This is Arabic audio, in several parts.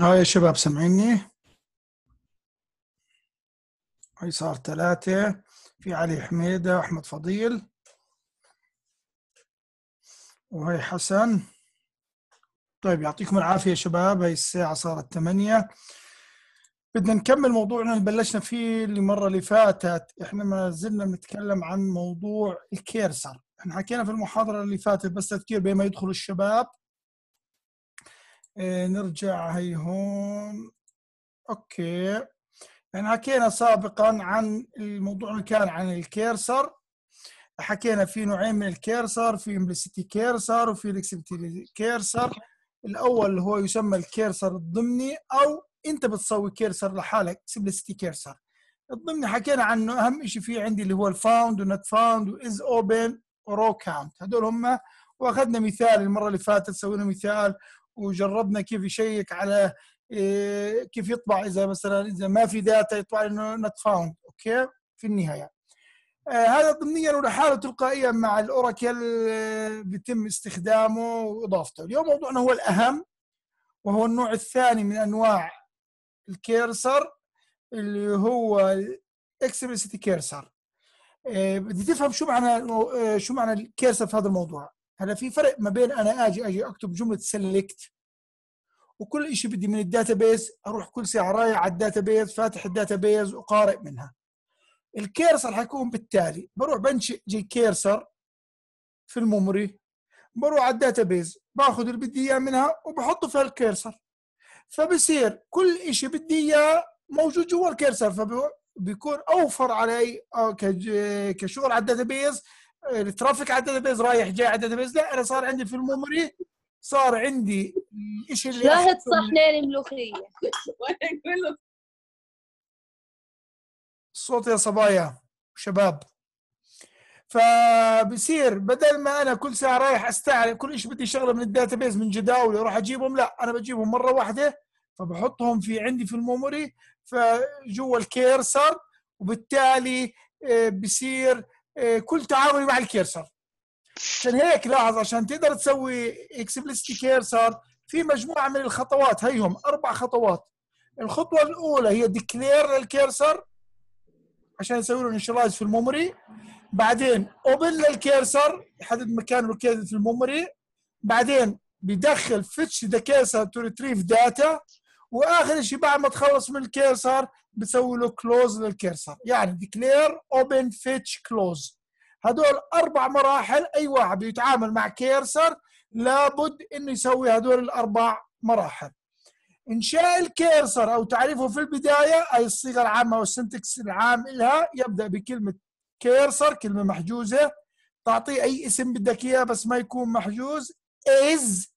ها آه، يا شباب سامعيني هاي صار ثلاثة في علي حميدة أحمد فضيل وهي حسن طيب يعطيكم العافية يا شباب هاي الساعة صارت ثمانية بدنا نكمل موضوعنا اللي بلشنا فيه المرة اللي فاتت احنا ما زلنا بنتكلم عن موضوع الكيرسر احنا حكينا في المحاضرة اللي فاتت بس تذكير بما يدخل الشباب إيه نرجع هون اوكي يعني حكينا سابقا عن الموضوع اللي كان عن الكيرسر حكينا في نوعين من الكيرسر في امبليسيتي كيرسر وفي لكسبتي كيرسر الاول اللي هو يسمى الكيرسر الضمني او انت بتسوي كيرسر لحالك سمبلسيتي كيرسر الضمني حكينا عنه اهم شيء فيه عندي اللي هو الفاوند ونت فاوند واز اوبن ورو كاونت هدول هم واخذنا مثال المره اللي فاتت سوينا مثال وجربنا كيف يشيك على آه، كيف يطبع اذا مثلا اذا ما في داتا يطبع انه نوت فاوند اوكي في النهايه آه، هذا ضمنيا ولحاله تلقائيا مع الاوراكل آه، بيتم استخدامه واضافته اليوم موضوعنا هو الاهم وهو النوع الثاني من انواع الكيرسر اللي هو الاكسبرسيتي كيرسر بدي تفهم شو معنى شو معنى الكيرسر في هذا الموضوع هلا في فرق ما بين انا اجي اجي اكتب جمله سيلكت وكل شيء بدي من الداتا بيز اروح كل ساعه رايح على الداتا بيز فاتح الداتا بيز وقارئ منها الكيرسر حيكون بالتالي بروح بنشئ جي كيرسر في الميموري بروح على الداتا بيز باخذ اللي بدي اياه منها وبحطه في الكيرسر فبصير كل شيء بدي اياه موجود جوا الكيرسر فبيكون اوفر علي آه، كشغل على الداتا بيز الترافيك على الداتابيز رايح جاي على الداتابيز لا انا صار عندي في الميموري صار عندي ايش اللي شاهد صحنين ملوخيه الصوت يا صبايا شباب فبصير بدل ما انا كل ساعه رايح استعرض كل شيء بدي شغله من الداتابيز من جداول اروح اجيبهم لا انا بجيبهم مره واحده فبحطهم في عندي في الميموري فجوا الكيرسر وبالتالي آه، بصير إيه، كل تعاوني مع الكيرسر عشان هيك لاحظ عشان تقدر تسوي اكسبلستي كيرسر في مجموعه من الخطوات هيهم اربع خطوات الخطوه الاولى هي ديكلير للكيرسر عشان يسوي له انشلايز في الميموري بعدين اوبن للكيرسر يحدد مكان لوكيتد في الميموري بعدين بيدخل فيتش ذا كيرسر تو ريتريف داتا واخر شيء بعد ما تخلص من الكيرسر بسوي له كلوز للكيرسر يعني ديكلير اوبن فيتش كلوز هدول اربع مراحل اي واحد بيتعامل مع كيرسر لابد انه يسوي هدول الاربع مراحل انشاء الكيرسر او تعريفه في البدايه اي الصيغه العامه والسنتكس العام لها يبدا بكلمه كيرسر كلمه محجوزه تعطيه اي اسم بدك اياه بس ما يكون محجوز از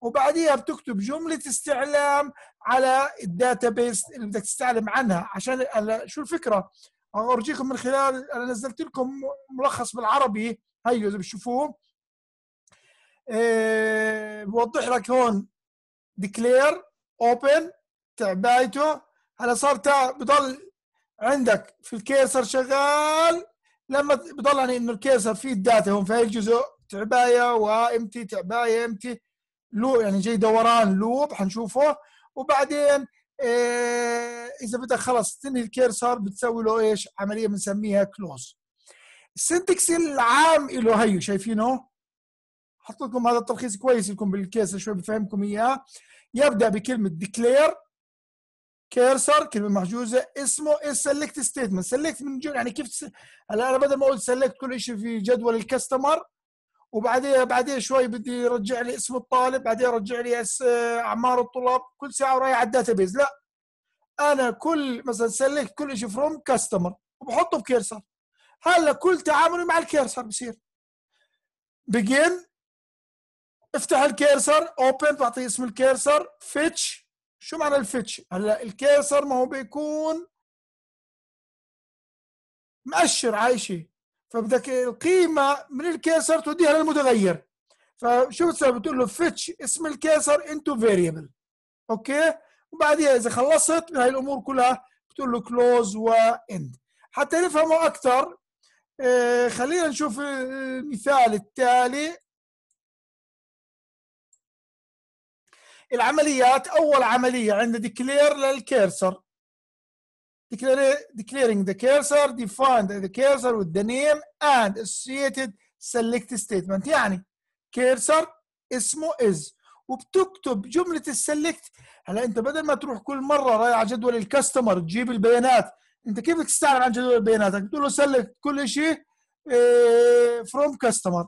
وبعديها بتكتب جمله استعلام على الداتا بيس اللي بدك تستعلم عنها عشان شو الفكره ارجيكم من خلال انا نزلت لكم ملخص بالعربي هيو اذا بتشوفوه إيه بوضح لك هون ديكلير اوبن تعبايته هلا صار تاع بضل عندك في الكيسر شغال لما بضل يعني انه الكيسر فيه الداتا هون في هاي الجزء تعبايه وامتي تعبايه امتي لو يعني جاي دوران لوب حنشوفه وبعدين إيه اذا بدك خلص تنهي الكير صار بتسوي له ايش عمليه بنسميها كلوز السنتكس العام له هيو شايفينه حط لكم هذا التلخيص كويس لكم بالكيس شوي بفهمكم اياه يبدا بكلمه ديكلير كيرسر كلمه محجوزه اسمه سلكت ستيتمنت سلكت من جون يعني كيف هلا انا بدل ما اقول سلكت كل شيء في جدول الكاستمر وبعدين بعدين شوي بدي يرجع لي اسم الطالب بعدين يرجع لي اعمار الطلاب كل ساعه ورايح على الداتابيز لا انا كل مثلا سلكت كل شيء فروم كاستمر وبحطه بكيرسر هلا كل تعاملي مع الكيرسر بصير بجين افتح الكيرسر اوبن بعطيه اسم الكيرسر فيتش شو معنى الفيتش هلا الكيرسر ما هو بيكون مأشر على شيء فبدك القيمه من الكيسر توديها للمتغير فشو بتسوي بتقول له فتش اسم الكيسر انتو فيريبل اوكي وبعديها اذا خلصت من هاي الامور كلها بتقول له كلوز واند حتى نفهمه اكثر آه، خلينا نشوف آه، المثال التالي العمليات اول عمليه عند ديكلير للكيرسر declaring the cursor defined the cursor with the name and associated select statement يعني cursor اسمه is وبتكتب جمله السلكت هلا انت بدل ما تروح كل مره رايح على جدول الكاستمر تجيب البيانات انت كيف تستعمل عن جدول بياناتك بتقول له سلكت كل شيء فروم كاستمر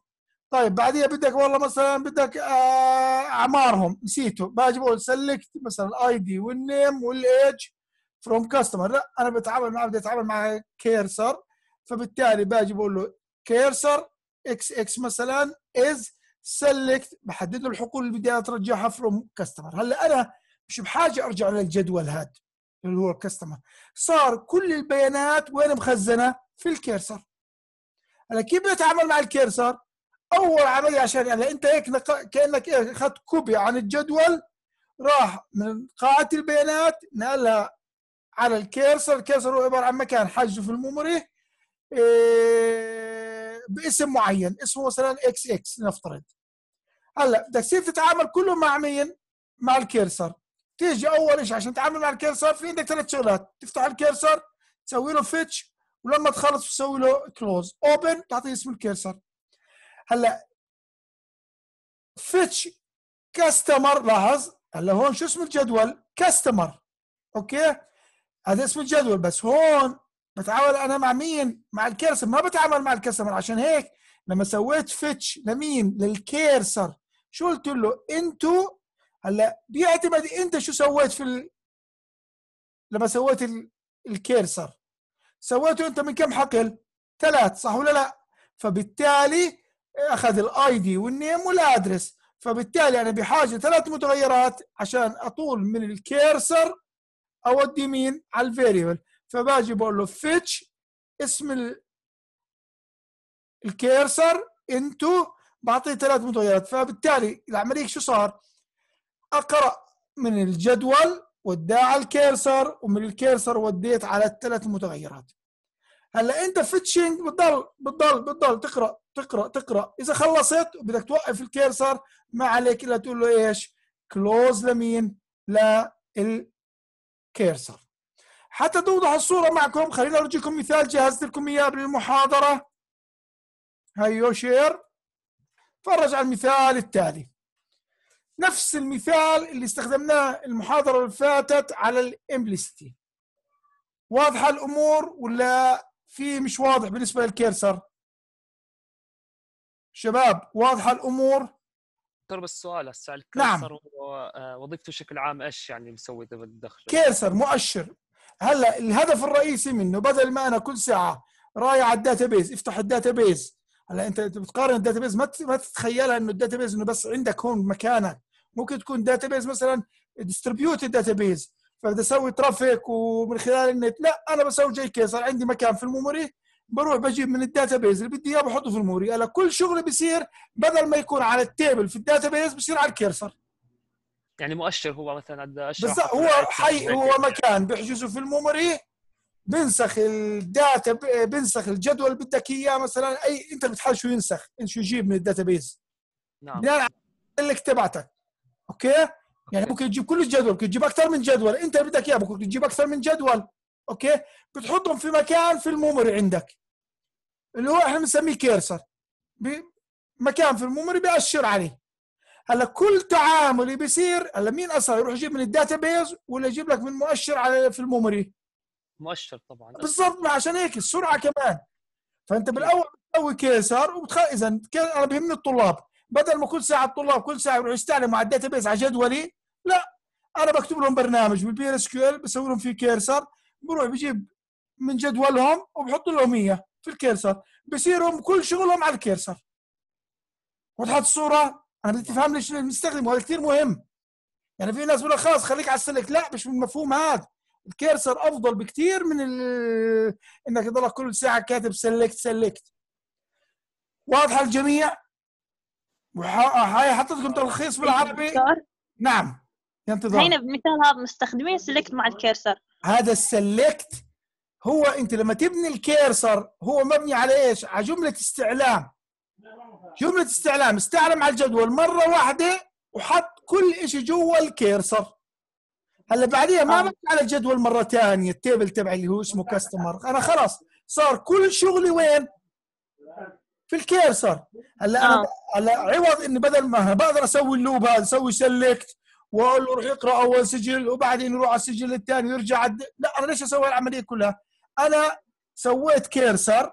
طيب بعديها بدك والله مثلا بدك آه، اعمارهم نسيته باجي بقول سلكت مثلا الاي دي والنيم والايج فروم كاستمر لا انا بتعامل معاه بدي اتعامل مع كيرسر فبالتالي باجي بقول له كيرسر اكس اكس مثلا از سيلكت بحدد له الحقول اللي بدي اترجعها فروم كاستمر هلا انا مش بحاجه ارجع للجدول هذا اللي هو الكاستمر صار كل البيانات وين مخزنه في الكيرسر هلا كيف بدي اتعامل مع الكيرسر اول عمليه عشان هلا انت هيك نق... كانك اخذت كوبي عن الجدول راح من قاعه البيانات نقلها على الكيرسر الكيرسر هو عباره عن مكان حجه في الميموري إيه، باسم معين اسمه مثلا اكس اكس نفترض هلا بدك تصير تتعامل كله مع مين مع الكيرسر تيجي اول شيء عشان تتعامل مع الكيرسر في عندك ثلاث شغلات تفتح الكيرسر تسوي له فيتش ولما تخلص تسوي له كلوز اوبن تعطيه اسم الكيرسر هلا فيتش كاستمر لاحظ هلا هون شو اسم الجدول كاستمر اوكي هذا اسم الجدول بس هون بتعامل انا مع مين مع الكيرسر ما بتعامل مع الكيرسر عشان هيك لما سويت فتش لمين للكيرسر شو قلت له انتو هلا بيعتمد انت شو سويت في ال... لما سويت ال... الكيرسر سويته انت من كم حقل ثلاث صح ولا لا فبالتالي اخذ الاي دي والنيم والادرس فبالتالي انا بحاجه ثلاث متغيرات عشان اطول من الكيرسر اودي مين على الفيريبل فباجي بقول له فيتش اسم ال... الكيرسر انتو بعطيه ثلاث متغيرات فبالتالي العمليه شو صار؟ اقرا من الجدول وداع على الكيرسر ومن الكيرسر وديت على الثلاث متغيرات هلا انت فيتشنج بتضل بتضل بتضل تقرا تقرا تقرا اذا خلصت وبدك توقف الكيرسر ما عليك الا تقول له ايش؟ كلوز لمين؟ لل كيرسر حتى توضح الصورة معكم خلينا أرجيكم مثال جهزت لكم إياه بالمحاضرة هيو شير تفرج على المثال التالي نفس المثال اللي استخدمناه المحاضرة اللي فاتت على الامبليستي واضحة الأمور ولا في مش واضح بالنسبة للكيرسر شباب واضحة الأمور بس السؤال هسه على نعم. آه، وظيفته بشكل عام ايش يعني مسوي بالدخل؟ كيسر مؤشر هلا الهدف الرئيسي منه بدل ما انا كل ساعه رايح على الداتا بيز افتح الداتا بيز هلا انت بتقارن الداتا بيز ما تتخيلها انه الداتا بيز انه بس عندك هون مكانك ممكن تكون داتا بيز مثلا ديستريبيوتد بيز فبدي اسوي ترافيك ومن خلال النت لا انا بسوي جي كيسر عندي مكان في الميموري بروح بجيب من الداتا بيز اللي بدي اياه بحطه في الموري هلا كل شغلي بصير بدل ما يكون على التيبل في الداتا بيز بصير على الكيرسر يعني مؤشر هو مثلا عندنا اشهر بالضبط هو حي هو مكان بحجزه في الميموري بنسخ الداتا بنسخ الجدول اللي بدك اياه مثلا اي انت بتحل شو ينسخ شو يجيب من الداتا بيز نعم بناء الليك تبعتك اوكي يعني ممكن تجيب كل الجدول ممكن تجيب اكثر من جدول انت بدك اياه ممكن تجيب اكثر من جدول اوكي بتحطهم في مكان في الميموري عندك اللي هو احنا بنسميه كيرسر مكان في الميموري بيأشر عليه هلا كل تعاملي بيصير هلا مين اصلا يروح يجيب من الداتا بيز ولا يجيب لك من مؤشر على في الميموري مؤشر طبعا بالضبط عشان هيك السرعه كمان فانت بالاول بتسوي كيسر وبتخ... اذا انا بهمني الطلاب بدل ما كل ساعه الطلاب كل ساعه يروحوا يستعلموا على الداتا بيز على جدولي لا انا بكتب لهم برنامج بالبي اس كيو ال بسوي لهم فيه كيرسر بروح بجيب من جدولهم وبحط لهم اياه في الكيرسر بصيرهم كل شغلهم على الكيرسر وضحت الصوره انا بدي تفهم ليش بنستخدمه وهذا كثير مهم يعني في ناس بيقول خلاص خليك على السلك لا مش من المفهوم هذا الكيرسر افضل بكثير من ال... انك تضلك كل ساعه كاتب سلكت سلكت واضحه الجميع وهاي وح... حطيت لكم تلخيص بالعربي نعم ينتظر هنا بالمثال هذا مستخدمين سيلكت مع الكيرسر هذا السلكت هو انت لما تبني الكيرسر هو مبني على ايش؟ على جمله استعلام جمله استعلام استعلم على الجدول مره واحده وحط كل شيء جوا الكيرسر هلا بعديها ما آه. مبني على الجدول مره ثانيه التيبل تبعي اللي هو اسمه كاستمر انا خلاص صار كل شغلي وين؟ في الكيرسر هلا انا آه. هلا عوض اني بدل ما بقدر اسوي اللوب هذا اسوي سلكت واقول له روح اقرا اول سجل وبعدين يروح على السجل الثاني ويرجع عد... لا انا ليش اسوي العمليه كلها؟ انا سويت كيرسر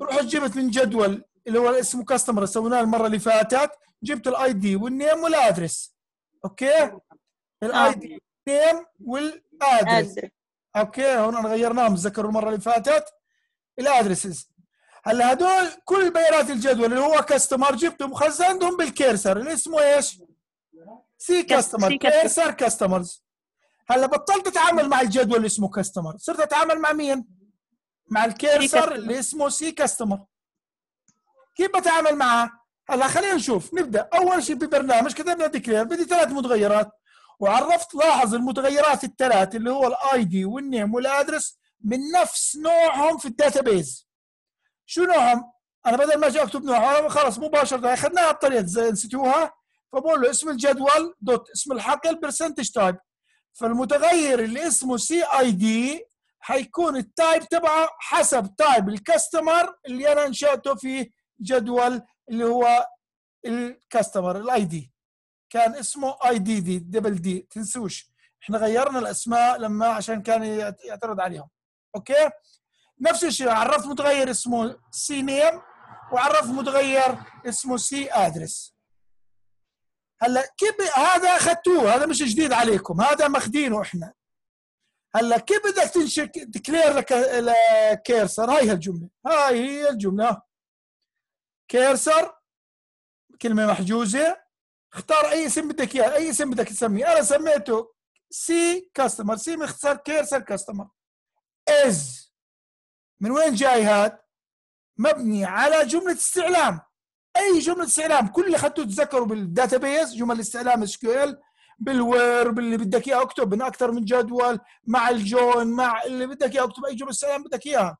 رحت جبت من جدول اللي هو اسمه كاستمر سويناه المره اللي فاتت جبت الاي دي والنيم والادرس اوكي؟ آه. الاي دي والنيم والادرس اوكي هون انا غيرناهم تذكروا المره اللي فاتت الادرسز هلا هدول كل بيانات الجدول اللي هو كاستمر جبتهم وخزنتهم بالكيرسر اللي اسمه ايش؟ سي كاستمر ار كاستمرز هلا بطلت اتعامل مع الجدول اللي اسمه كاستمر صرت اتعامل مع مين مع الكيرسر اللي اسمه سي كاستمر كيف بتعامل معاه هلا خلينا نشوف نبدا اول شيء ببرنامج كتبنا ديكلير بدي ثلاث متغيرات وعرفت لاحظ المتغيرات الثلاث اللي هو الاي دي والنيم والادرس من نفس نوعهم في الداتابيز شو نوعهم انا بدل ما اجي اكتب نوع خلص مباشره اخذناها الطريقه نسيتوها فبقول له اسم الجدول دوت اسم الحقل برسنتج تايب فالمتغير اللي اسمه سي اي دي حيكون التايب تبعه حسب تايب الكاستمر اللي انا انشاته في جدول اللي هو الكاستمر الاي دي كان اسمه اي دي دي دبل دي تنسوش احنا غيرنا الاسماء لما عشان كان يعترض عليهم اوكي نفس الشيء عرفت متغير اسمه سي نيم وعرفت متغير اسمه سي ادرس هلا كيف هذا اخذتوه هذا مش جديد عليكم هذا ماخذينه احنا هلا كيف بدك تنشك ديكلير لك... لكيرسر هاي هالجمله هاي هي الجمله كيرسر كلمه محجوزه اختار اي اسم بدك اياه اي اسم بدك تسميه انا سميته سي كاستمر سي مختصر كيرسر كاستمر از من وين جاي هاد مبني على جمله استعلام اي جمله استعلام كل اللي اخذته تذكره بالداتابيز جمل استعلام اس كيو ال بالوير باللي بدك اياه اكتب من اكثر من جدول مع الجون مع اللي بدك اياه اكتب اي جمله استعلام بدك اياها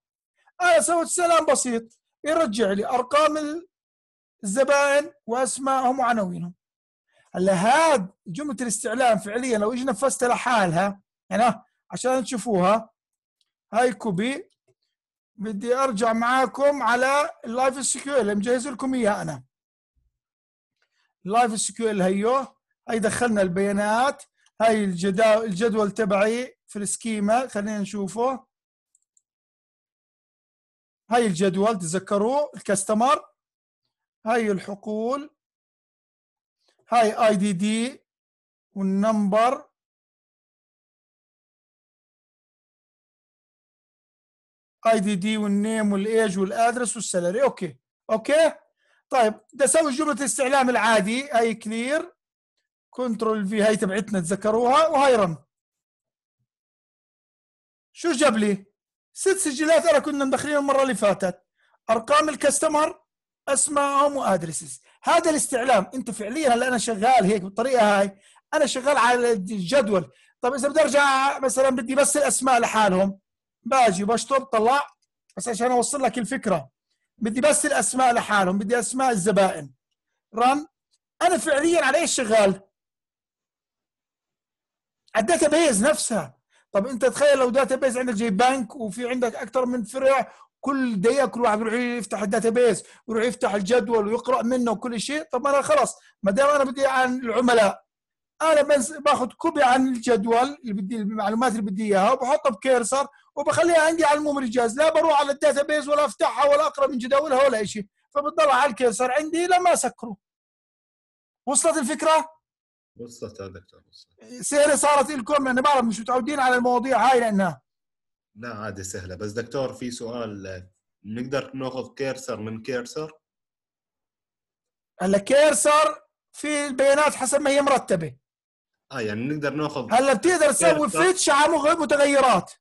انا سويت استعلام بسيط يرجع لي ارقام الزبائن واسمائهم وعناوينهم هلا هاد جمله الاستعلام فعليا لو اجي نفذتها لحالها يعني عشان تشوفوها هاي كوبي بدي ارجع معاكم على اللايف اس كيو ال مجهز لكم اياه انا اللايف اس كيو ال هيو هي دخلنا البيانات هاي الجدول تبعي في السكيما خلينا نشوفه هاي الجدول تذكروا الكاستمر هاي الحقول هاي اي دي دي والنمبر اي دي دي والنيم والايج والادرس والسالري اوكي اوكي طيب بدي اسوي جمله الاستعلام العادي اي كلير كنترول في هاي تبعتنا تذكروها وهاي رن شو جاب لي؟ ست سجلات انا كنا مدخلينها المره اللي فاتت ارقام الكستمر اسمائهم وادرسز هذا الاستعلام انت فعليا هلا انا شغال هيك بالطريقه هاي انا شغال على الجدول طب اذا بدي ارجع مثلا بدي بس الاسماء لحالهم باجي وبشطب طلع بس عشان اوصل لك الفكره بدي بس الاسماء لحالهم بدي اسماء الزبائن رن انا فعليا على ايش شغال؟ على الداتا بيز نفسها طب انت تخيل لو داتا بيز عندك زي بنك وفي عندك اكثر من فرع كل دقيقه كل واحد يروح يفتح الداتا بيز ويروح يفتح الجدول ويقرا منه وكل شيء طب انا خلص ما دام انا بدي عن العملاء انا بس باخذ كوبي عن الجدول اللي بدي المعلومات اللي بدي اياها وبحطها بكيرسر وبخليها عندي على الموم الجهاز لا بروح على الداتا بيز ولا افتحها ولا اقرا من جداولها ولا شيء فبتضل على الكيرسر عندي لما اسكره وصلت الفكره؟ وصلت يا دكتور وصلت سهله صارت لكم انا بعرف مش متعودين على المواضيع هاي لانها لا عادي سهله بس دكتور في سؤال نقدر ناخذ كيرسر من كيرسر؟ هلا كيرسر في البيانات حسب ما هي مرتبه اه يعني نقدر ناخذ هلا بتقدر تسوي فيتش على متغيرات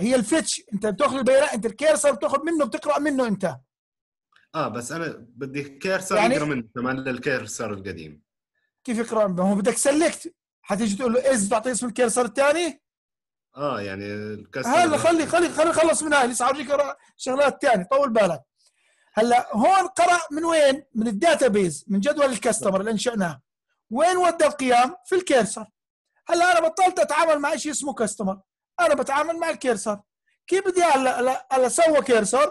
هي الفيتش انت بتاخذ البيانات انت الكيرسر بتاخذ منه بتقرا منه انت اه بس انا بدي كيرسر يعني اقرا منه كمان للكيرسر القديم كيف يقرا ما هو بدك سلكت حتيجي تقول له از تعطيه اسم الكيرسر الثاني اه يعني الكسر هلا خلي خلي خلي خلص من هاي لسه اورجيك شغلات ثانيه طول بالك هلا هون قرا من وين؟ من الداتا بيز من جدول الكاستمر اللي انشأناه وين ودى القيام؟ في الكيرسر هلا انا بطلت اتعامل مع شيء اسمه كاستمر انا بتعامل مع الكيرسر كيف بدي هلا هلا سوى كيرسر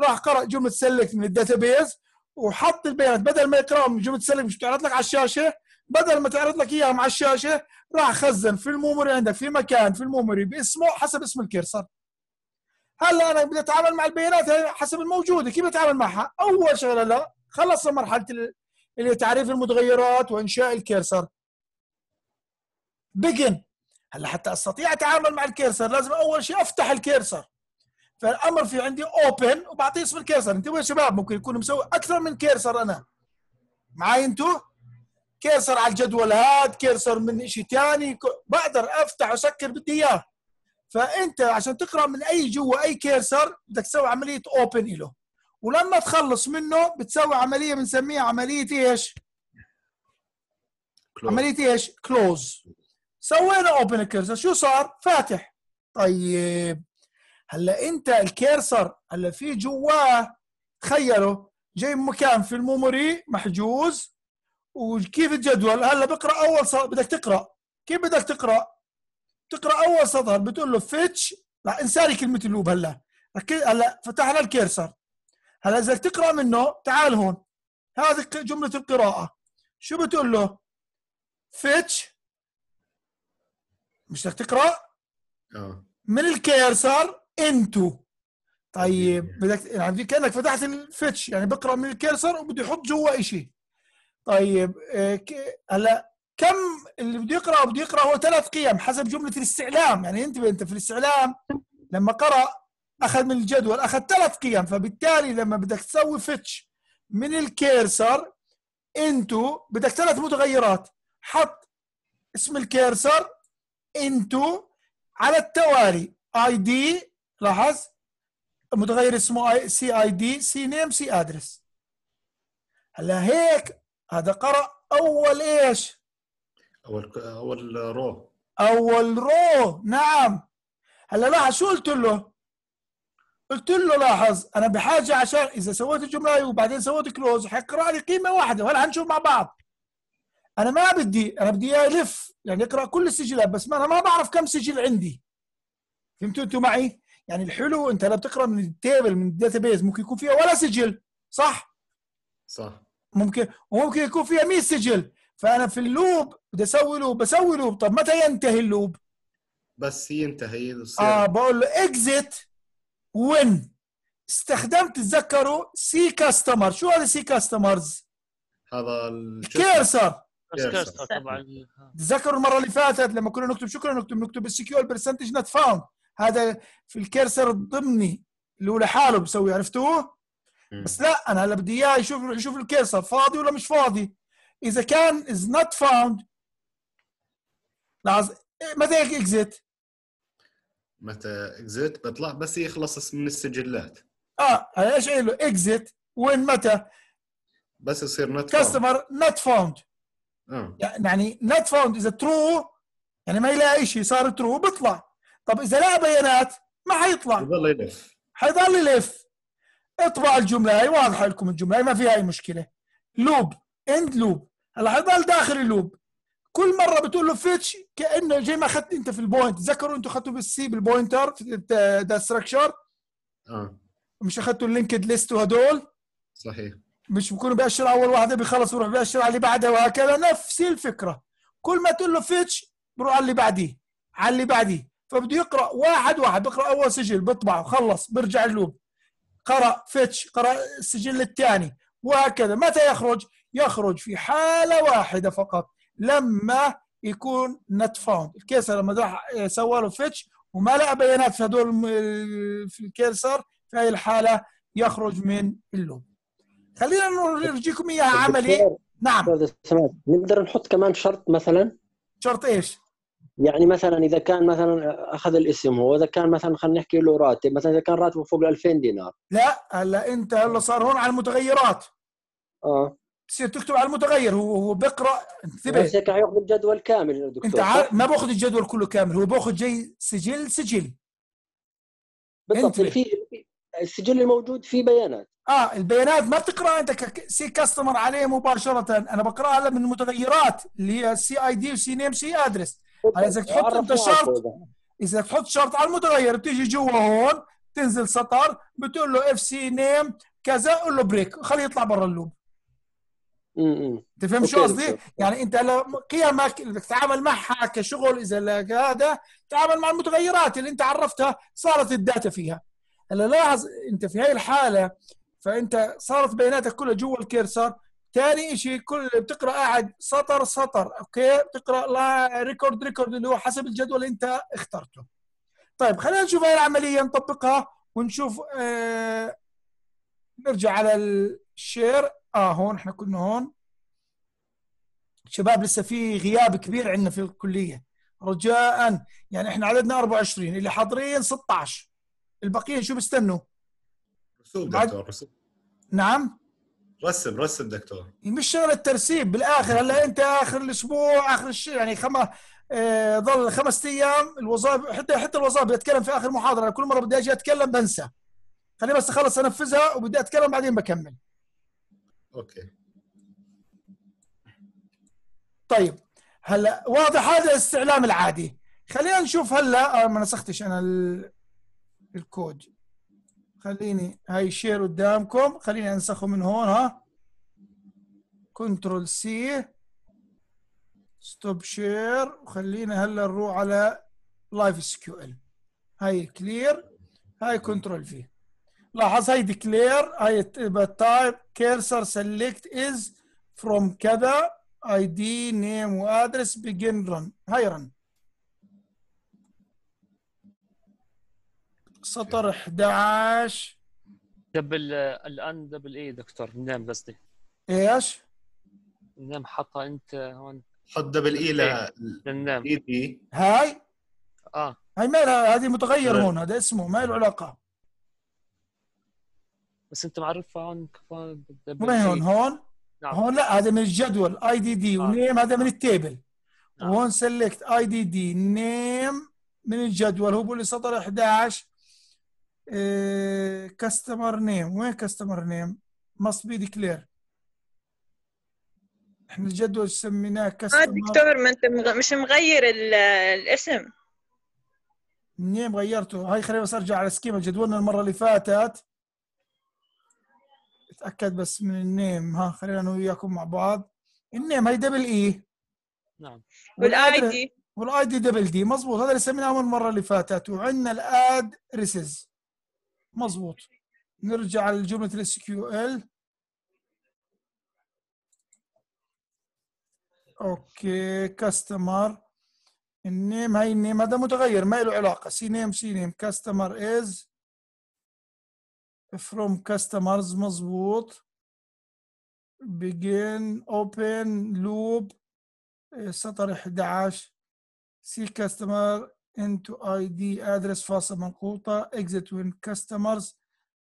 راح قرا جمله سلك من الداتا بيز وحط البيانات بدل ما يقراهم جمله سلك مش بتعرض لك على الشاشه بدل ما تعرض لك اياهم على الشاشه راح خزن في الميموري عندك في مكان في الميموري باسمه حسب اسم الكيرسر هلا انا بدي اتعامل مع البيانات حسب الموجوده كيف بتعامل معها اول شغله لا خلص مرحله اللي تعريف المتغيرات وانشاء الكيرسر بيجن هلا حتى استطيع اتعامل مع الكيرسر لازم اول شيء افتح الكيرسر فالامر في عندي اوبن وبعطيه اسم الكيرسر انتبهوا يا شباب ممكن يكون مسوي اكثر من كيرسر انا معي انتوا كيرسر على الجدول هاد كيرسر من شيء ثاني بقدر افتح واسكر بدي اياه فانت عشان تقرا من اي جوا اي كيرسر بدك تسوي عمليه اوبن له ولما تخلص منه بتسوي عمليه بنسميها عمليه ايش؟ close. عمليه ايش؟ كلوز سوينا اوبن كيرسر شو صار؟ فاتح طيب هلا انت الكيرسر هلا في جواه تخيلوا جاي مكان في الميموري محجوز وكيف الجدول هلا بقرا اول سطر بدك تقرا كيف بدك تقرا؟ تقرا اول سطر بتقول له فيتش لا انسى كلمه اللوب هلا ركز هلا فتحنا الكيرسر هلا اذا تقرا منه تعال هون هذه جمله القراءه شو بتقول له فيتش مش بدك تقرا اه من الكيرسر انتو طيب بدك يعني كانك فتحت الفيتش يعني بقرا من الكيرسر وبده يحط جوا شيء طيب آه، هلا كم اللي بده يقرا بده يقرا هو ثلاث قيم حسب جمله الاستعلام يعني انتبه انت في الاستعلام لما قرا اخذ من الجدول اخذ ثلاث قيم فبالتالي لما بدك تسوي فتش من الكيرسر انتو بدك ثلاث متغيرات حط اسم الكيرسر انتو على التوالي اي دي لاحظ متغير اسمه اي سي اي دي سي نيم سي ادرس هلا هيك هذا قرأ اول ايش؟ اول اول رو اول رو نعم هلا لاحظ شو قلت له؟ قلت له لاحظ انا بحاجه عشان اذا سويت الجمله وبعدين سويت كلوز حيقرا لي قيمه واحده وهلا حنشوف مع بعض انا ما بدي انا بدي الف يعني اقرا كل السجلات بس ما انا ما بعرف كم سجل عندي فهمتوا انتوا معي؟ يعني الحلو انت لما بتقرا من التيبل من بيز ممكن يكون فيها ولا سجل صح؟ صح ممكن وممكن يكون فيها 100 سجل فانا في اللوب بدي اسوي لوب بسوي لوب طب متى ينتهي اللوب؟ بس ينتهي اه بقول له اكزت when استخدمت تذكروا سي كاستمر شو هذا سي كاستمرز هذا الكيرسر طبعا تذكروا المره اللي فاتت لما كنا نكتب شو كنا نكتب نكتب كيو برسنتج نت فاوند هذا في الكيرسر الضمني اللي هو لحاله بسوي عرفتوه بس لا انا هلا بدي اياه يشوف يشوف الكيرسر فاضي ولا مش فاضي اذا كان از نوت فاوند لازم متى هيك اكزيت متى اكزت بطلع بس يخلص من السجلات اه انا ايش له اكزت وين متى بس يصير نوت كاستمر نوت فاوند يعني نوت فاوند اذا ترو يعني ما يلاقي شيء صار ترو بيطلع طب اذا لا بيانات ما حيطلع يضل يلف حيضل يلف اطبع الجمله هي واضحه لكم الجمله هي ما فيها اي مشكله لوب اند لوب هلا حيضل داخل اللوب كل مره بتقول له فيتش كانه زي ما اخذت انت في البوينت تذكروا انتوا اخذتوا بالسي بالبوينتر في ذا ستراكشر اه مش اخذتوا اللينكد ليست وهدول صحيح مش بيكونوا بيأشروا على اول واحده بيخلص بيروح بيأشر على اللي بعدها وهكذا نفس الفكره كل ما تقول له فيتش بروح على اللي بعديه على اللي بعديه فبده يقرا واحد واحد بيقرا اول سجل بيطبع وخلص بيرجع اللوب قرا فيتش قرا السجل الثاني وهكذا متى يخرج؟ يخرج في حاله واحده فقط لما يكون نت فاوند الكيسر لما راح آه، سوى له فيتش وما لقى بيانات في هدول في الكيسر في هاي الحاله يخرج من اللوب خلينا نرجيكم اياها عملي نعم نقدر نحط كمان شرط مثلا شرط ايش؟ يعني مثلا اذا كان مثلا آه، اخذ الاسم هو اذا كان مثلا خلينا نحكي له راتب مثلا اذا كان راتبه فوق ال 2000 دينار لا هلا انت هلا صار هون على المتغيرات اه تصير تكتب على المتغير هو هو بيقرا انتبه بس هيك حياخذ الجدول كامل يا دكتور انت عارف ما باخذ الجدول كله كامل هو باخذ جاي سجل سجل بالضبط في السجل الموجود فيه بيانات اه البيانات ما بتقراها انت كسي كاستمر عليه مباشره انا بقراها من المتغيرات اللي هي سي اي دي وسي نيم سي ادرس اذا تحط انت شرط اذا تحط شرط على المتغير بتيجي جوا هون تنزل سطر بتقول له اف سي نيم كذا قول له بريك خليه يطلع برا اللوب انت تفهم شو قصدي؟ يعني انت قيمك اللي بدك تتعامل معها كشغل اذا هذا تعامل مع المتغيرات اللي انت عرفتها صارت الداتا فيها هلا لاحظ انت في هاي الحاله فانت صارت بياناتك كلها جوا الكيرسر ثاني شيء كل بتقرا قاعد سطر سطر اوكي بتقرا لا ريكورد ريكورد اللي هو حسب الجدول اللي انت اخترته طيب خلينا نشوف هاي العمليه نطبقها ونشوف آه نرجع على الشير اه هون احنا كنا هون شباب لسه في غياب كبير عندنا في الكليه رجاء يعني احنا عددنا 24 اللي حاضرين 16 البقيه شو بيستنوا؟ رسوم دكتور رسوم نعم رسم رسم دكتور مش شغله الترسيب بالاخر هلا انت اخر الاسبوع اخر الشيء يعني خمس آه ظل خمس ايام الوظائف حتى حتى الوظائف بدي اتكلم في اخر محاضره كل مره بدي اجي اتكلم بنسى خليني بس اخلص انفذها وبدي اتكلم بعدين بكمل اوكي طيب هلا واضح هذا الاستعلام العادي خلينا نشوف هلا آه، ما نسختش انا ال... الكود خليني هاي شير قدامكم خليني انسخه من هون ها كنترول سي ستوب شير وخلينا هلا نروح على لايف اس كيو ال هاي كلير هاي كنترول في لاحظ هاي ديكلير هاي تايب كيرسر سيلكت از فروم كذا اي دي نيم وادرس بيجن رن هاي رن سطر 11 دبل الان دبل اي دكتور نعم قصدي ايش؟ نيم حطها انت هون حط دبل اي للنيم اي دي هاي اه هاي ما لها هذه متغير نعم. هون هذا اسمه ما له علاقه بس انت معرف فاون ما هون هون نعم. هون لا هذا من الجدول اي دي دي ونيم هذا من التيبل نعم. وهون سلكت اي دي دي نيم من الجدول هو بيقول لي سطر 11 كاستمر نيم وين كاستمر نيم؟ must بي ديكلير احنا الجدول سميناه كاستمر اه دكتور ما انت مش مغير الاسم نيم غيرته هاي خليني بس ارجع على سكيما جدولنا المره اللي فاتت اتاكد بس من النيم ها خلينا انا وياكم مع بعض النيم هي دبل اي نعم والاي دي والاي دي دبل دي مضبوط هذا اللي سميناه من المره اللي فاتت وعندنا الاد ريسز مضبوط نرجع لجمله الاس كيو ال اوكي كاستمر النيم هاي النيم هذا متغير ما له علاقه سي نيم سي نيم كاستمر از from customers مظبوط begin open loop سطر 11 see customer into ID address فاصلة منقوطة exit when customers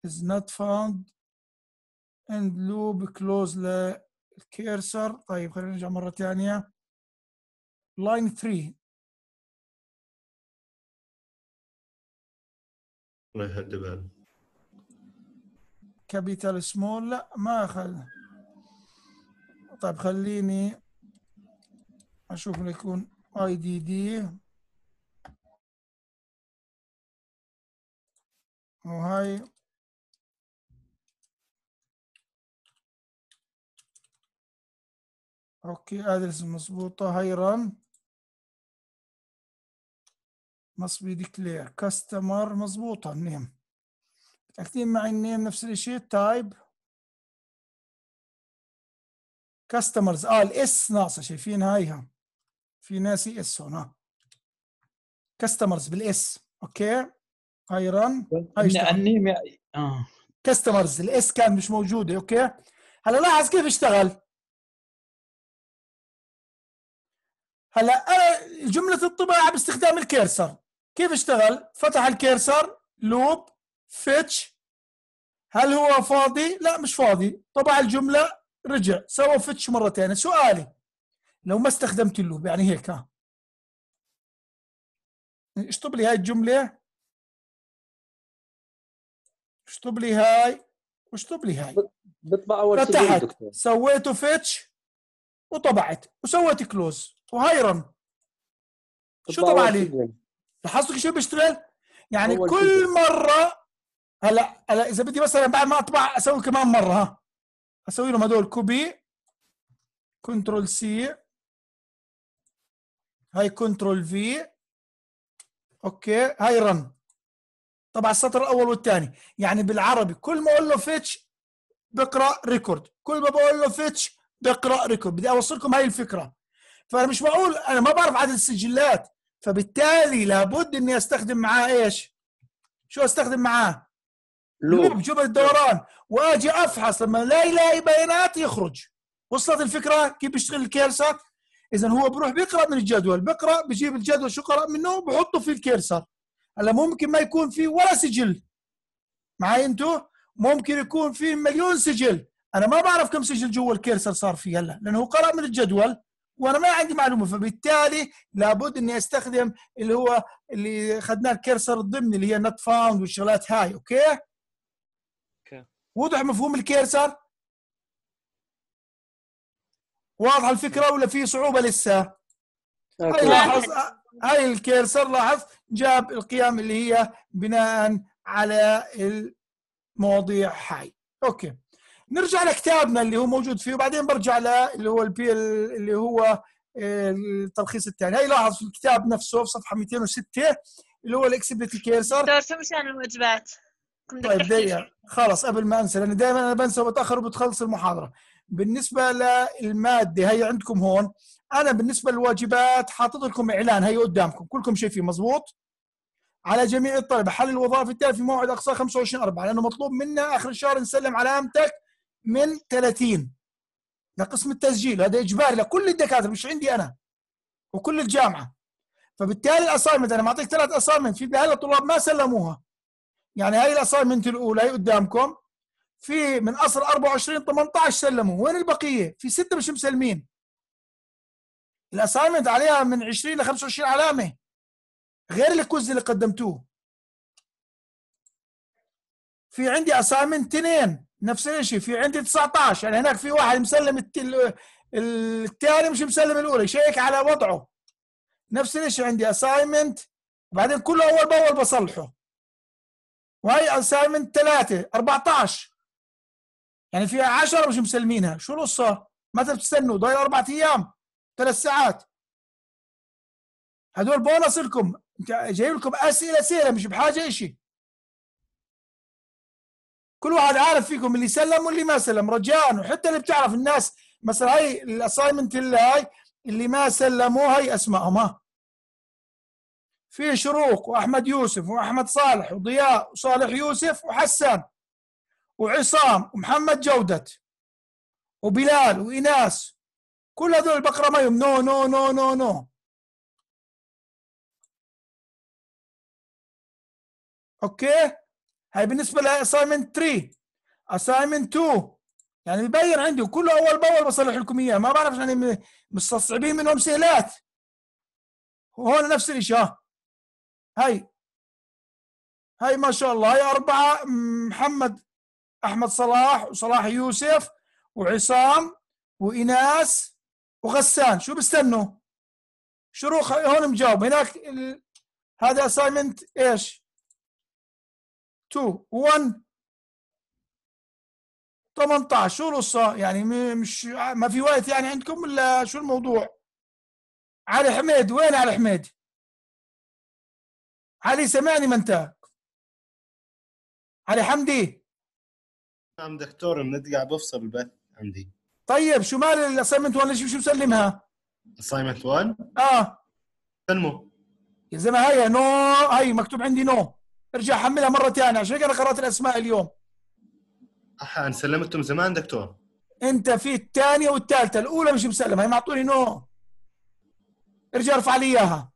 is not found and loop close للكيرسر طيب خلينا نرجع مرة ثانية line 3 الله يهدي بالك كابيتال سمول لا ما اخذ طيب خليني اشوف يكون اي دي دي وهاي اوكي ادرس مضبوطه هاي رن مصبي ديكلير كاستمر مضبوطه نعم متأكدين مع النيم نفس الشيء تايب كاستمرز اه الاس ناقصه شايفين هايها في ناسي اس هنا آه. كاستمرز بالاس اوكي هاي رن هاي اه كاستمرز الاس كان مش موجوده اوكي هلا لاحظ كيف اشتغل هلا انا جمله الطباعه باستخدام الكيرسر كيف اشتغل فتح الكيرسر لوب فيتش هل هو فاضي؟ لا مش فاضي طبع الجملة رجع سوى فيتش مرة ثانية، سؤالي لو ما استخدمت اللوب يعني هيك ها اشطب لي هاي الجملة اشطب لي هاي واشطب لي هاي بطبع اول شيء فتحت سويته فيتش وطبعت وسويت كلوز وهاي رن شو طبع لي؟ لاحظتوا شو بيشتغل؟ يعني كل مرة هلا هلا اذا بدي مثلا بعد ما اطبع اسوي كمان مره ها اسوي لهم هدول كوبي كنترول سي هاي كنترول في اوكي هاي رن طبعا السطر الاول والثاني يعني بالعربي كل ما اقول له فيتش بقرا ريكورد كل ما بقول له فيتش بقرا ريكورد بدي اوصلكم هاي الفكره فانا مش معقول انا ما بعرف عدد السجلات فبالتالي لابد اني استخدم معاه ايش شو استخدم معاه لوب شوف الدوران واجي افحص لما لا يلاقي بيانات يخرج وصلت الفكره كيف بيشتغل الكيرسر اذا هو بروح بيقرا من الجدول بيقرا بجيب الجدول شو قرا منه بحطه في الكيرسر هلا ممكن ما يكون في ولا سجل معي انتو ممكن يكون في مليون سجل انا ما بعرف كم سجل جوا الكيرسر صار فيه هلا لانه هو قرا من الجدول وانا ما عندي معلومه فبالتالي لابد اني استخدم اللي هو اللي اخذناه الكيرسر الضمني اللي هي نت فاوند والشغلات هاي اوكي وضح مفهوم الكيرسر واضحه الفكره ولا في صعوبه لسه هاي لاحظ هاي الكيرسر لاحظ جاب القيم اللي هي بناء على المواضيع هاي اوكي نرجع لكتابنا اللي هو موجود فيه وبعدين برجع ل اللي هو البي اللي هو آه، التلخيص الثاني هاي لاحظ في الكتاب نفسه في صفحه 206 اللي هو الاكسبلت كيرسر دكتور شو مشان الوجبات طيب دقيقه خلاص قبل ما انسى لان دائما انا بنسى وبتاخر وبتخلص المحاضره بالنسبه للماده هي عندكم هون انا بالنسبه للواجبات حاطط لكم اعلان هي قدامكم كلكم شايفين مزبوط على جميع الطلبه حل الوظائف التالي في موعد اقصى 25 4 لانه مطلوب منا اخر الشهر نسلم علامتك من 30 لقسم التسجيل هذا اجباري لكل الدكاتره مش عندي انا وكل الجامعه فبالتالي الاسايمنت انا معطيك ثلاث اسايمنت في بهذا الطلاب ما سلموها يعني هاي الاساينمنت الاولى هي قدامكم في من اصل 24 18 سلموا وين البقيه في سته مش مسلمين الاساينمنت عليها من 20 ل 25 علامه غير الكوز اللي قدمتوه في عندي اساينمنت اثنين نفس الشيء في عندي 19 يعني هناك في واحد مسلم الثاني مش مسلم الاولى شيك على وضعه نفس الشيء عندي اساينمنت بعدين كله اول باول بصلحه وهي اسايمنت ثلاثة 14 يعني في 10 مش مسلمينها شو القصه؟ متى بتستنوا؟ ضايل أربعة ايام ثلاث ساعات هدول بونص لكم جايب لكم اسئله سهله مش بحاجه شيء كل واحد عارف فيكم اللي سلم واللي ما سلم رجاء وحتى اللي بتعرف الناس مثلا هاي الاسايمنت اللي هاي اللي ما سلموا هاي اسمائهم ها في شروق واحمد يوسف واحمد صالح وضياء وصالح يوسف وحسان وعصام ومحمد جودت وبلال وإناس كل هذول البقرة ما يوم نو نو نو نو نو اوكي هاي بالنسبة لأسايمنت 3 أسايمنت 2 يعني يبين عندي وكله أول بأول بصلح لكم إياه ما بعرف يعني مستصعبين منهم سهلات وهون نفس الشيء هاي هاي ما شاء الله هاي أربعة محمد أحمد صلاح وصلاح يوسف وعصام وإناس وغسان شو بستنوا؟ شروخ هون مجاوب هناك ال... هذا اسايمنت ايش؟ 2 1 18 شو القصة؟ يعني مش ما في وقت يعني عندكم ولا شو الموضوع؟ علي حميد وين علي حميد؟ علي سمعني ما تاك علي حمدي نعم دكتور النت قاعد بفصل البث عندي طيب شو مال الاسايمنت 1 مش مسلمها؟ اسايمنت 1 اه سلمه يا زلمه هي نو هي مكتوب عندي نو ارجع حملها مره ثانيه عشان هيك انا قرات الاسماء اليوم انا سلمتهم زمان دكتور انت في الثانيه والثالثه الاولى مش مسلمها هي معطوني نو ارجع ارفع لي اياها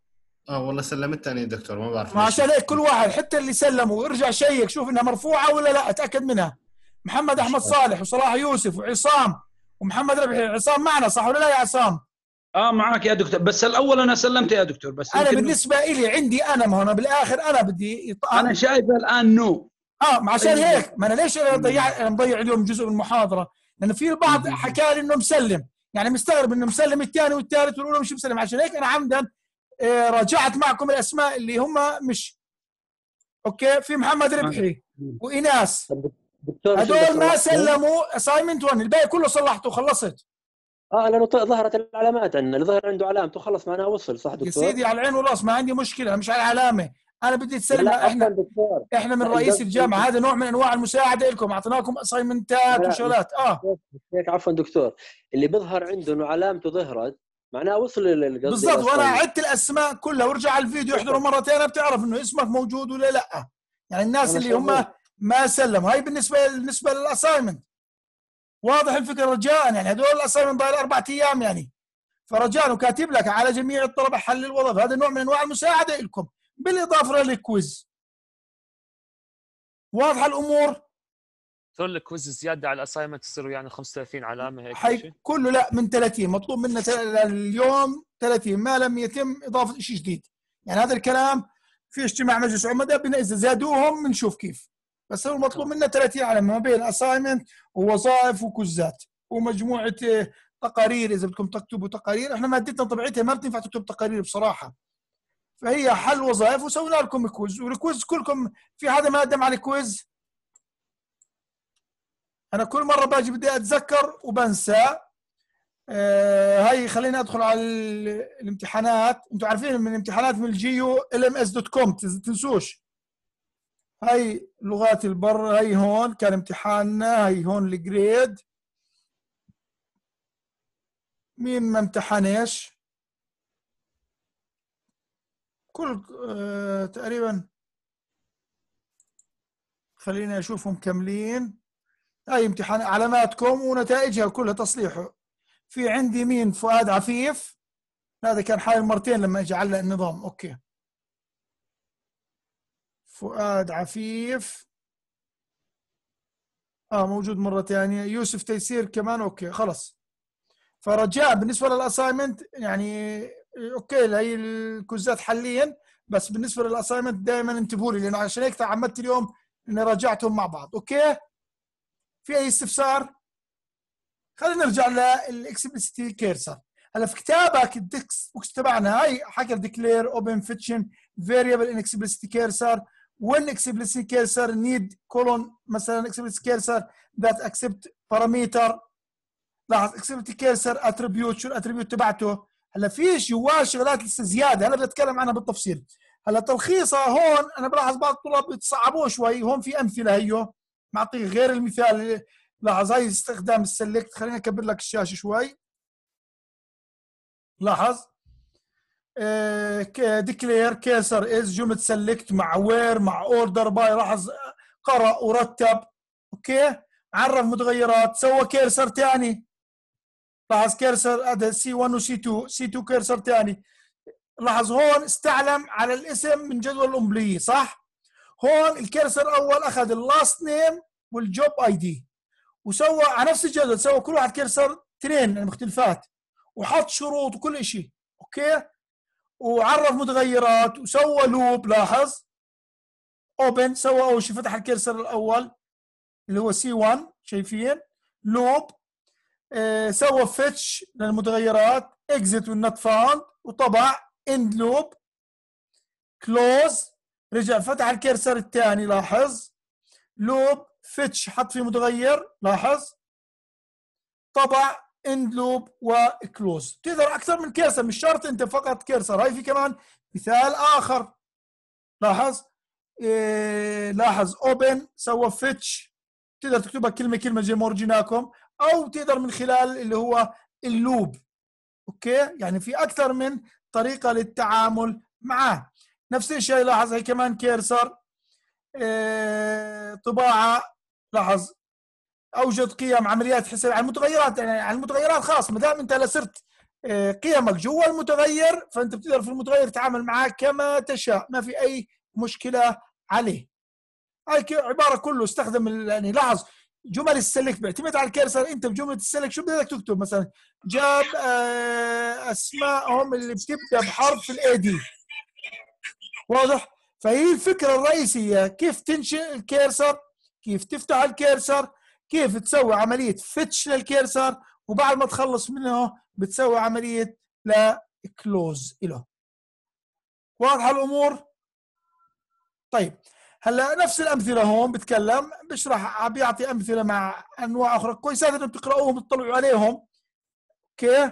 اه والله سلمتني يا دكتور ما بعرف ما عشان هيك كل واحد حتى اللي سلم ارجع شيك شوف انها مرفوعه ولا لا اتاكد منها محمد احمد صالح وصلاح يوسف وعصام ومحمد ربحي عصام معنا صح ولا لا يا عصام؟ اه معك يا دكتور بس الاول انا سلمت يا دكتور بس انا بالنسبه إلي عندي انا ما انا بالاخر انا بدي انا شايفه الان نو اه عشان أيوة. هيك ما انا ليش انا أيوة. ضيع مضيع اليوم جزء من المحاضره؟ لانه في البعض أيوة. حكى لي انه مسلم يعني مستغرب انه مسلم الثاني والثالث والاولى مش مسلم عشان هيك انا عمدا آه، راجعت معكم الاسماء اللي هم مش اوكي في محمد ربحي آه. واناس هدول ما سلموا اسايمنت 1 الباقي كله صلحته خلصت اه لانه ظهرت العلامات عندنا اللي ظهر عنده علامته خلص معناها وصل صح دكتور؟ يا سيدي على العين والراس ما عندي مشكله مش على العلامه انا بدي اتسلم احنا دكتور. احنا من رئيس الجامعه هذا نوع من انواع المساعده لكم اعطيناكم اسايمنتات وشغلات اه هيك عفوا دكتور اللي بيظهر عنده انه علامته ظهرت معناها وصل للقصد بالضبط وانا عدت الاسماء كلها وارجع على الفيديو احضره مرتين بتعرف انه اسمك موجود ولا لا يعني الناس اللي هم ما سلموا هاي بالنسبه بالنسبه للاسايمنت واضح الفكره رجاء يعني هدول الاسايمنت ضايل اربع ايام يعني فرجاء وكاتب لك على جميع الطلبه حل الوضع هذا نوع من انواع المساعده لكم بالاضافه للكويز واضحه الامور لك كويز زياده على الاسايمنت تصير يعني 35 علامه هيك حي... كله لا من 30 مطلوب منا اليوم 30 ما لم يتم اضافه شيء جديد يعني هذا الكلام في اجتماع مجلس عمداء اذا زادوهم بنشوف كيف بس هو المطلوب منا 30 علامه ما بين اسايمنت ووظائف وكوزات ومجموعه آه، تقارير اذا بدكم تكتبوا تقارير احنا مادتنا طبيعتها ما بتنفع تكتب تقارير بصراحه فهي حل وظائف وسوينا لكم كويز والكويز كلكم في حدا ما قدم على كويز انا كل مره باجي بدي اتذكر وبنسى آه هاي خليني ادخل على الامتحانات انتم عارفين من الامتحانات من الجيو ال ام اس دوت كوم تنسوش هاي لغات البر هاي هون كان امتحاننا هاي هون الجريد مين ما امتحنش كل آه تقريبا خلينا اشوفهم كاملين هاي امتحان علاماتكم ونتائجها كلها تصليحه في عندي مين فؤاد عفيف هذا كان حايل مرتين لما اجى علق النظام اوكي فؤاد عفيف اه موجود مره ثانيه يوسف تيسير كمان اوكي خلص فرجاء بالنسبه للاساينمنت يعني اوكي هي الكوزات حاليا بس بالنسبه للاساينمنت دائما انتبهوا لي لانه عشان هيك تعمدت اليوم اني راجعتهم مع بعض اوكي في اي استفسار؟ خلينا نرجع للاكسبلسيتي كيرسر هلا في كتابك الدكس بوكس تبعنا هاي حكى ديكلير اوبن فيتشن فيريبل ان اكسبلسيتي كيرسر وين اكسبلسيتي كيرسر نيد كولون مثلا اكسبلسيتي كيرسر ذات اكسبت باراميتر لاحظ اكسبلسيتي كيرسر اتريبيوت شو الاتريبيوت تبعته هلا في جواه شغلات لسه زياده هلا بدي اتكلم عنها بالتفصيل هلا تلخيصها هون انا بلاحظ بعض الطلاب بيتصعبوا شوي هون في امثله هيو معطيه غير المثال لاحظ هاي استخدام السلكت خليني اكبر لك الشاشه شوي لاحظ ديكلير آه، كيسر از جمله سلكت مع وير مع اوردر باي لاحظ قرا ورتب اوكي عرف متغيرات سوى كيرسر ثاني لاحظ كيرسر هذا سي 1 وسي 2 سي 2 كيرسر ثاني لاحظ هون استعلم على الاسم من جدول الامليه صح هون الكيرسر اول اخذ اللاست نيم والجوب اي دي وسوى على نفس الجدول سوى كل واحد كيرسر اثنين المختلفات يعني وحط شروط وكل شيء اوكي وعرف متغيرات وسوى لوب لاحظ اوبن سوى اول شيء فتح الكيرسر الاول اللي هو سي 1 شايفين لوب آه سوى فتش للمتغيرات اكزت والنت فاوند وطبع اند لوب كلوز رجع فتح الكيرسر الثاني لاحظ لوب فتش حط فيه متغير لاحظ طبع اند لوب وكلوز تقدر اكثر من كيرسر مش شرط انت فقط كيرسر هاي في كمان مثال اخر لاحظ إيه لاحظ اوبن سوى فتش تقدر تكتبها كلمه كلمه زي ما ورجيناكم او تقدر من خلال اللي هو اللوب اوكي يعني في اكثر من طريقه للتعامل معاه نفس الشيء لاحظ هي كمان كيرسر آه، طباعه لاحظ اوجد قيم عمليات حساب على المتغيرات يعني على المتغيرات خاص ما دام انت لسرت آه، قيمك جوا المتغير فانت بتقدر في المتغير تتعامل معاه كما تشاء ما في اي مشكله عليه هاي عباره كله استخدم يعني لاحظ جمل السلك بيعتمد على الكيرسر انت بجمله السلك شو بدك تكتب مثلا جاب آه، اسمائهم اللي بتبدا بحرف الاي دي واضح فهي الفكره الرئيسيه كيف تنشئ الكيرسر كيف تفتح الكيرسر كيف تسوي عمليه فتش للكيرسر وبعد ما تخلص منه بتسوي عمليه لكلوز له واضحه الامور طيب هلا نفس الامثله هون بتكلم بشرح بيعطي امثله مع انواع اخرى كويسات انكم تقراوهم وتطلعوا عليهم اوكي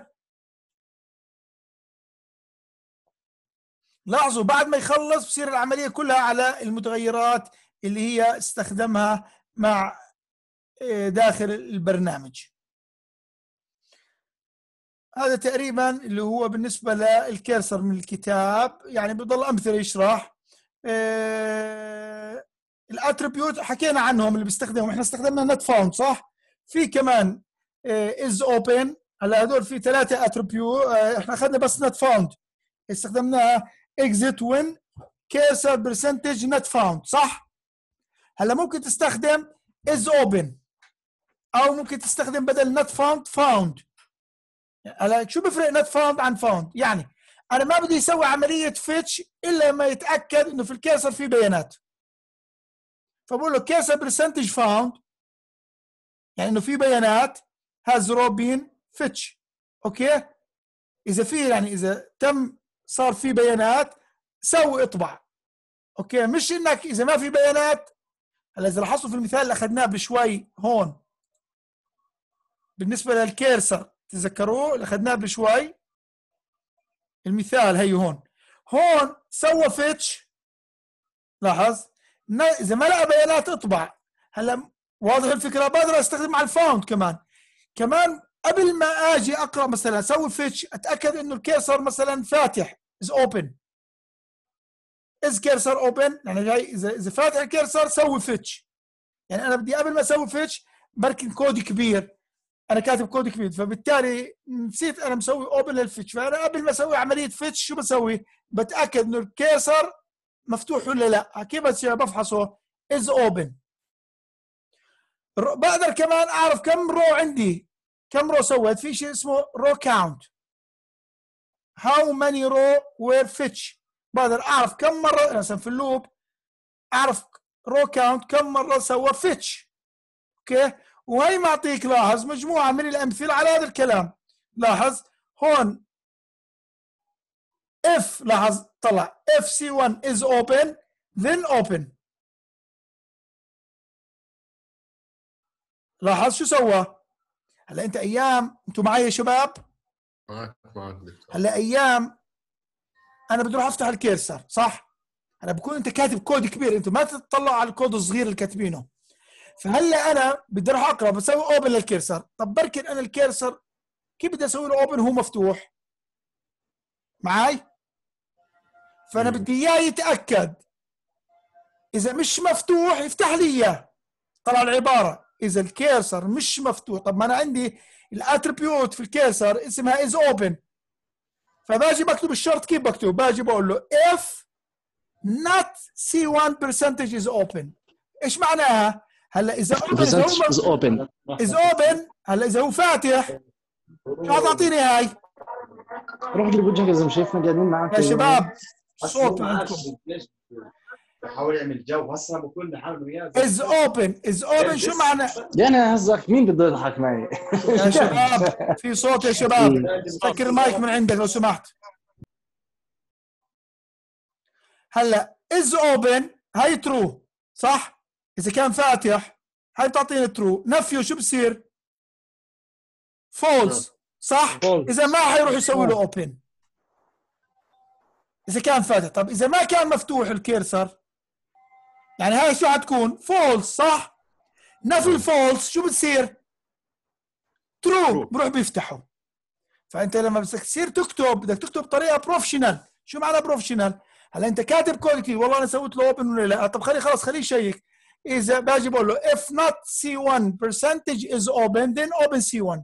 لاحظوا بعد ما يخلص بصير العمليه كلها على المتغيرات اللي هي استخدمها مع آه، داخل البرنامج هذا تقريبا اللي هو بالنسبة للكيرسر من الكتاب يعني بضل أمثلة يشرح آه، الاتريبيوت حكينا عنهم اللي بيستخدمهم احنا استخدمنا نت فاوند صح في كمان از آه، اوبن هلا هدول في ثلاثة اتريبيوت احنا اخذنا بس نت فاوند استخدمناها اكزيت وين كيسر برسنتج نت فاوند صح؟ هلا ممكن تستخدم از اوبن او ممكن تستخدم بدل نت فاوند فاوند هلا شو بفرق نت فاوند عن فاوند؟ يعني انا ما بدي اسوي عمليه فيتش الا ما يتاكد انه في الكيرسر في بيانات فبقول له كيسر برسنتج فاوند يعني انه في بيانات هاز روبين فيتش اوكي اذا في يعني اذا تم صار في بيانات سوي اطبع اوكي مش انك اذا ما في بيانات هلا اذا لاحظتوا في المثال اللي اخذناه بشوي هون بالنسبه للكيرسر تذكروه اللي اخذناه بشوي المثال هي هون هون سوى فتش لاحظ اذا ما لقى بيانات اطبع هلا واضح الفكره بقدر استخدم على الفاوند كمان كمان قبل ما اجي اقرا مثلا اسوي فتش اتاكد انه الكيرسر مثلا فاتح از اوبن از كيرسر اوبن يعني جاي اذا اذا فاتح الكيرسر سوي فيتش. يعني انا بدي قبل ما اسوي فيتش بركن كود كبير انا كاتب كود كبير فبالتالي نسيت انا مسوي اوبن للفيتش فانا قبل ما اسوي عمليه فيتش شو بسوي؟ بتاكد انه الكيرسر مفتوح ولا لا كيف بصير بفحصه از اوبن بقدر كمان اعرف كم رو عندي كم رو سويت في شيء اسمه رو كاونت هاو ماني رو وير فيتش بقدر اعرف كم مره يعني مثلا في اللوب اعرف رو كاونت كم مره سوى فيتش اوكي وهي معطيك لاحظ مجموعه من الامثله على هذا الكلام لاحظ هون if لاحظ طلع if C1 is open then open لاحظ شو سوى هلا انت ايام انتم معي يا شباب معك معك دكتور هلا ايام انا بدي اروح افتح الكيرسر صح؟ هلا بكون انت كاتب كود كبير انت ما تتطلع على الكود الصغير اللي كاتبينه فهلا انا بدي اروح اقرا بسوي اوبن للكيرسر طب بركن انا الكيرسر كيف بدي اسوي له اوبن وهو مفتوح؟ معي؟ فانا بدي اياه يتاكد اذا مش مفتوح يفتح لي اياه طلع العباره اذا الكيرسر مش مفتوح طب ما انا عندي الاتربيوت في الكيرسر اسمها از اوبن فباجي بكتب الشرط كيف بكتب باجي بقول له اف نوت سي 1 برسنتج از اوبن ايش معناها هلا اذا از اوبن از اوبن هلا اذا هو فاتح شو تعطيني هاي روح جيب وجهك اذا مش شايفنا قاعدين معاك يا شباب الصوت عندكم بحاول يعمل جو هسه بكون بحاول وياه از اوبن از اوبن شو معنى؟ يعني هزك مين بده يضحك معي؟ يا شباب في صوت يا شباب سكر المايك من عندك لو سمحت هلا از اوبن هاي ترو صح؟ اذا كان فاتح هاي بتعطيني ترو نفيو شو بصير؟ فولز صح؟ اذا ما حيروح يسوي له اوبن اذا كان فاتح طب اذا ما كان مفتوح الكيرسر يعني هاي شو حتكون فولس صح نفي فولس شو بتصير ترو بروح بيفتحوا فانت لما بدك تصير تكتب بدك تكتب بطريقه بروفيشنال شو معنى بروفيشنال هلا انت كاتب كواليتي والله انا سويت له اوبن ولا لا طب خلي خلص خليه يشيك اذا باجي بقول له اف نوت سي 1 برسنتج از اوبن ذن اوبن سي 1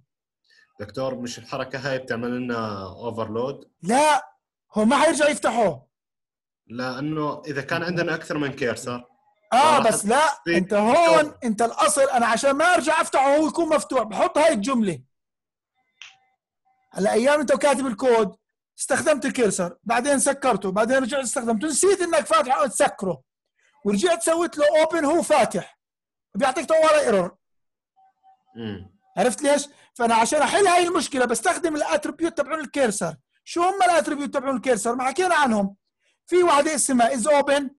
دكتور مش الحركه هاي بتعمل لنا اوفرلود لا هو ما حيرجع يفتحوه لانه اذا كان عندنا اكثر من كيرسر اه بس لا انت هون انت الاصل انا عشان ما ارجع افتحه هو يكون مفتوح بحط هاي الجمله هلا ايام انت وكاتب الكود استخدمت الكيرسر بعدين سكرته بعدين رجعت استخدمته نسيت انك فاتحه تسكره ورجعت سويت له اوبن هو فاتح بيعطيك طوال ايرور عرفت ليش؟ فانا عشان احل هاي المشكله بستخدم الاتربيوت تبعون الكيرسر شو هم الاتربيوت تبعون الكيرسر ما حكينا عنهم في واحده اسمها از اوبن